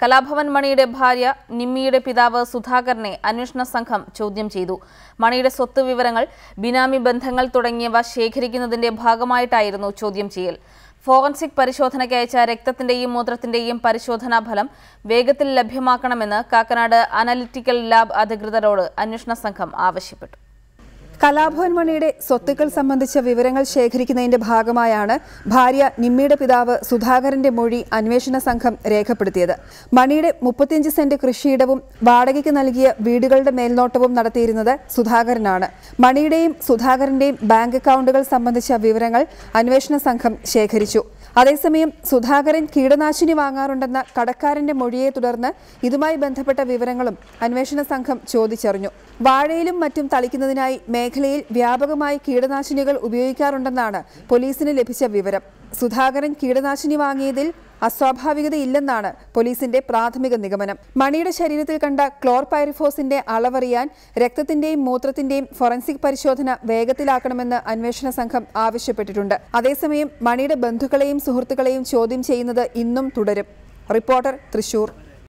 കലാഭവൻ മണിയുടെ ഭാര്യ നിമ്മിയുടെ പിതാവ് സുധാകരനെ അന്വേഷണ സംഘം ചോദ്യം ചെയ്തു മണിയുടെ സ്വത്ത് വിവരങ്ങൾ ബിനാമി ബന്ധങ്ങൾ തുടങ്ങിയവ ശേഖരിക്കുന്നതിന്റെ ഭാഗമായിട്ടായിരുന്നു ചോദ്യം ചെയ്യൽ ഫോറൻസിക് പരിശോധനയ്ക്ക് അയച്ച രക്തത്തിന്റെയും മൂത്രത്തിന്റെയും പരിശോധനാ ഫലം വേഗത്തിൽ ലഭ്യമാക്കണമെന്ന് കാക്കനാട് അനലിറ്റിക്കൽ ലാബ് അധികൃതരോട് അന്വേഷണ സംഘം ആവശ്യപ്പെട്ടു കലാഭവൻ മണിയുടെ സ്വത്തുക്കൾ സംബന്ധിച്ച വിവരങ്ങൾ ശേഖരിക്കുന്നതിന്റെ ഭാഗമായാണ് ഭാര്യ നിമ്മിയുടെ പിതാവ് സുധാകരന്റെ മൊഴി അന്വേഷണ സംഘം രേഖപ്പെടുത്തിയത് മണിയുടെ മുപ്പത്തിയഞ്ച് സെന്റ് കൃഷിയിടവും വാടകയ്ക്ക് നൽകിയ വീടുകളുടെ മേൽനോട്ടവും നടത്തിയിരുന്നത് സുധാകരനാണ് മണിയുടെയും സുധാകരന്റെയും ബാങ്ക് അക്കൗണ്ടുകൾ സംബന്ധിച്ച വിവരങ്ങൾ അന്വേഷണ സംഘം ശേഖരിച്ചു അതേസമയം സുധാകരൻ കീടനാശിനി വാങ്ങാറുണ്ടെന്ന കടക്കാരന്റെ മൊഴിയെ തുടർന്ന് ഇതുമായി ബന്ധപ്പെട്ട വിവരങ്ങളും അന്വേഷണ സംഘം ചോദിച്ചറിഞ്ഞു വാഴയിലും മറ്റും തളിക്കുന്നതിനായി മേഖലയിൽ വ്യാപകമായി കീടനാശിനികൾ ഉപയോഗിക്കാറുണ്ടെന്നാണ് പോലീസിന് ലഭിച്ച വിവരം സുധാകരൻ കീടനാശിനി വാങ്ങിയതിൽ അസ്വാഭാവികതയില്ലെന്നാണ് പോലീസിന്റെ പ്രാഥമിക നിഗമനം മണിയുടെ ശരീരത്തിൽ കണ്ട ക്ലോർപൈറിഫോസിന്റെ അളവറിയാൻ രക്തത്തിന്റെയും മൂത്രത്തിന്റെയും ഫോറൻസിക് പരിശോധന വേഗത്തിലാക്കണമെന്ന് അന്വേഷണ സംഘം ആവശ്യപ്പെട്ടിട്ടുണ്ട് അതേസമയം മണിയുടെ ബന്ധുക്കളെയും സുഹൃത്തുക്കളെയും ചോദ്യം ചെയ്യുന്നത് ഇന്നും തുടരും റിപ്പോർട്ടർ തൃശൂർ